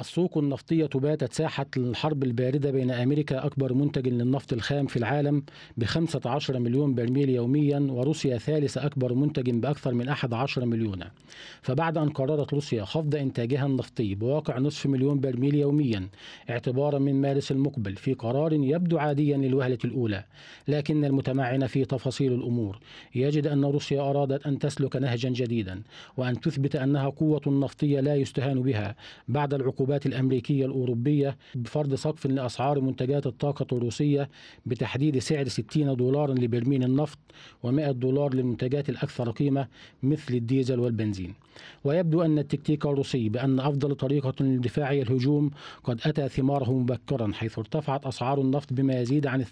السوق النفطية باتت ساحة الحرب الباردة بين أمريكا أكبر منتج للنفط الخام في العالم ب 15 مليون برميل يوميا وروسيا ثالث أكبر منتج بأكثر من 11 مليون فبعد أن قررت روسيا خفض إنتاجها النفطي بواقع نصف مليون برميل يوميا اعتبارا من مارس المقبل في قرار يبدو عاديا للوهلة الأولى لكن المتمعن في تفاصيل الأمور يجد أن روسيا أرادت أن تسلك نهجا جديدا وأن تثبت أنها قوة نفطية لا يستهان بها بعد العقوبات التجربات الأمريكية الأوروبية بفرض سقف لأسعار منتجات الطاقة الروسية بتحديد سعر 60 دولارا لبرميل النفط و100 دولار للمنتجات الأكثر قيمة مثل الديزل والبنزين ويبدو أن التكتيك الروسي بأن أفضل طريقة للدفاع هي الهجوم قد أتى ثماره مبكرا حيث ارتفعت أسعار النفط بما يزيد عن 2%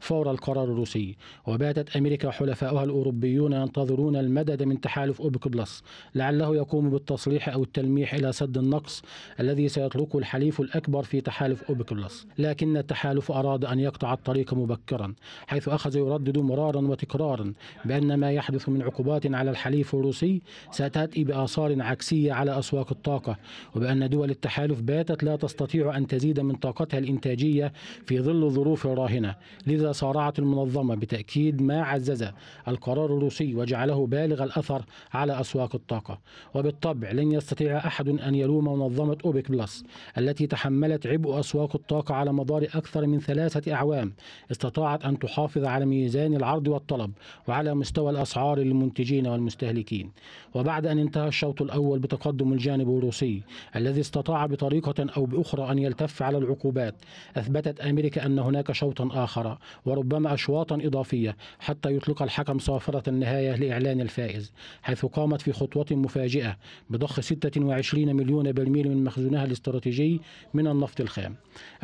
فور القرار الروسي وباتت أمريكا وحلفاؤها الأوروبيون ينتظرون المدد من تحالف أوبك بلس لعله يقوم بالتصليح أو التلميح إلى سد النقص الذي سيطلقه الحليف الأكبر في تحالف أوبك بلس لكن التحالف أراد أن يقطع الطريق مبكرا حيث أخذ يردد مرارا وتكرارا بأن ما يحدث من عقوبات على الحليف الروسي ستأتي بآثار عكسية على أسواق الطاقة وبأن دول التحالف باتت لا تستطيع أن تزيد من طاقتها الإنتاجية في ظل الظروف الراهنة لذا صارعت المنظمة بتأكيد ما عزز القرار الروسي وجعله بالغ الأثر على أسواق الطاقة وبالطبع لن يستطيع أحد أن يلوم منظمة منظمة أوبك بلس التي تحملت عبء أسواق الطاقة على مدار أكثر من ثلاثة أعوام استطاعت أن تحافظ على ميزان العرض والطلب وعلى مستوى الأسعار للمنتجين والمستهلكين وبعد أن انتهى الشوط الأول بتقدم الجانب الروسي الذي استطاع بطريقة أو بأخرى أن يلتف على العقوبات أثبتت أمريكا أن هناك شوطا آخر وربما أشواطا إضافية حتى يطلق الحكم صافرة النهاية لإعلان الفائز حيث قامت في خطوة مفاجئة بضخ 26 مليون برميل من مخزونها الاستراتيجي من النفط الخام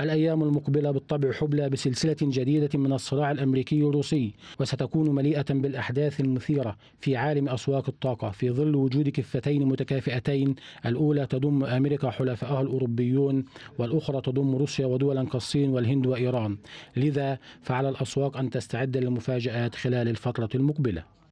الأيام المقبلة بالطبع حبلى بسلسلة جديدة من الصراع الأمريكي الروسي وستكون مليئة بالأحداث المثيرة في عالم أسواق الطاقة في ظل وجود كفتين متكافئتين الأولى تضم أمريكا حلفائها الأوروبيون والأخرى تضم روسيا ودولا كالصين والهند وإيران لذا فعلى الأسواق أن تستعد للمفاجآت خلال الفترة المقبلة